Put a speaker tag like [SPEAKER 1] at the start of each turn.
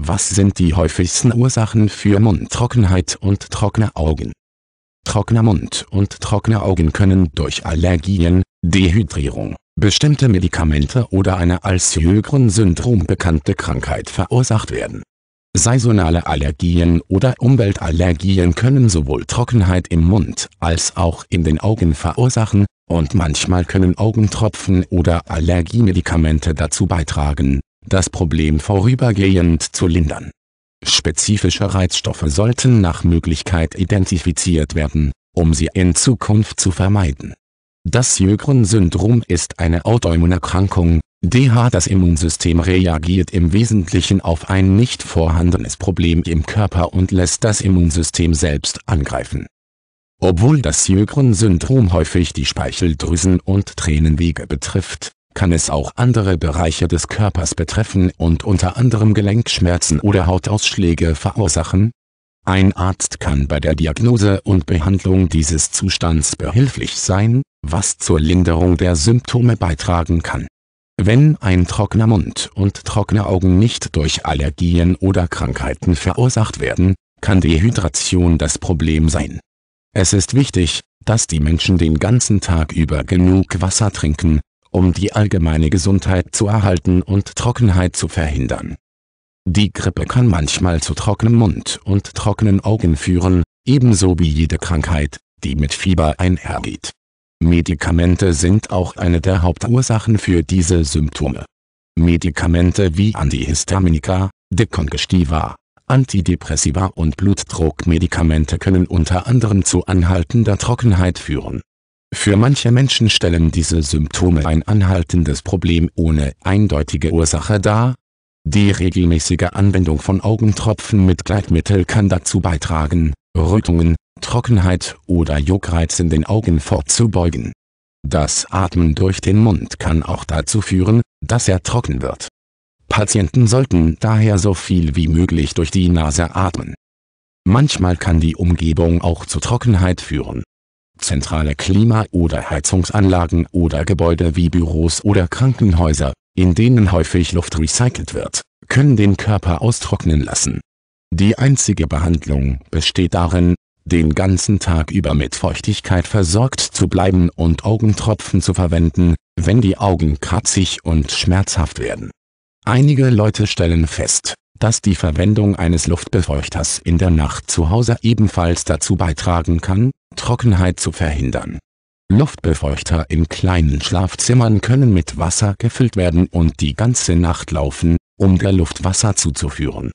[SPEAKER 1] Was sind die häufigsten Ursachen für Mundtrockenheit und trockene Augen? Trockener Mund und trockene Augen können durch Allergien, Dehydrierung, bestimmte Medikamente oder eine als Sjögren-Syndrom bekannte Krankheit verursacht werden. Saisonale Allergien oder Umweltallergien können sowohl Trockenheit im Mund als auch in den Augen verursachen, und manchmal können Augentropfen oder Allergiemedikamente dazu beitragen, das Problem vorübergehend zu lindern. Spezifische Reizstoffe sollten nach Möglichkeit identifiziert werden, um sie in Zukunft zu vermeiden. Das Jögren-Syndrom ist eine Autoimmunerkrankung, DH das Immunsystem reagiert im Wesentlichen auf ein nicht vorhandenes Problem im Körper und lässt das Immunsystem selbst angreifen. Obwohl das Jögren-Syndrom häufig die Speicheldrüsen und Tränenwege betrifft, kann es auch andere Bereiche des Körpers betreffen und unter anderem Gelenkschmerzen oder Hautausschläge verursachen? Ein Arzt kann bei der Diagnose und Behandlung dieses Zustands behilflich sein, was zur Linderung der Symptome beitragen kann. Wenn ein trockener Mund und trockene Augen nicht durch Allergien oder Krankheiten verursacht werden, kann Dehydration das Problem sein. Es ist wichtig, dass die Menschen den ganzen Tag über genug Wasser trinken, um die allgemeine Gesundheit zu erhalten und Trockenheit zu verhindern. Die Grippe kann manchmal zu trockenem Mund und trockenen Augen führen, ebenso wie jede Krankheit, die mit Fieber einhergeht. Medikamente sind auch eine der Hauptursachen für diese Symptome. Medikamente wie Antihistaminika, Dekongestiva, Antidepressiva und Blutdruckmedikamente können unter anderem zu anhaltender Trockenheit führen für manche Menschen stellen diese Symptome ein anhaltendes Problem ohne eindeutige Ursache dar. Die regelmäßige Anwendung von Augentropfen mit Gleitmittel kann dazu beitragen, Rötungen, Trockenheit oder Juckreiz in den Augen vorzubeugen. Das Atmen durch den Mund kann auch dazu führen, dass er trocken wird. Patienten sollten daher so viel wie möglich durch die Nase atmen. Manchmal kann die Umgebung auch zu Trockenheit führen zentrale Klima- oder Heizungsanlagen oder Gebäude wie Büros oder Krankenhäuser, in denen häufig Luft recycelt wird, können den Körper austrocknen lassen. Die einzige Behandlung besteht darin, den ganzen Tag über mit Feuchtigkeit versorgt zu bleiben und Augentropfen zu verwenden, wenn die Augen kratzig und schmerzhaft werden. Einige Leute stellen fest, dass die Verwendung eines Luftbefeuchters in der Nacht zu Hause ebenfalls dazu beitragen kann, Trockenheit zu verhindern. Luftbefeuchter in kleinen Schlafzimmern können mit Wasser gefüllt werden und die ganze Nacht laufen, um der Luft Wasser zuzuführen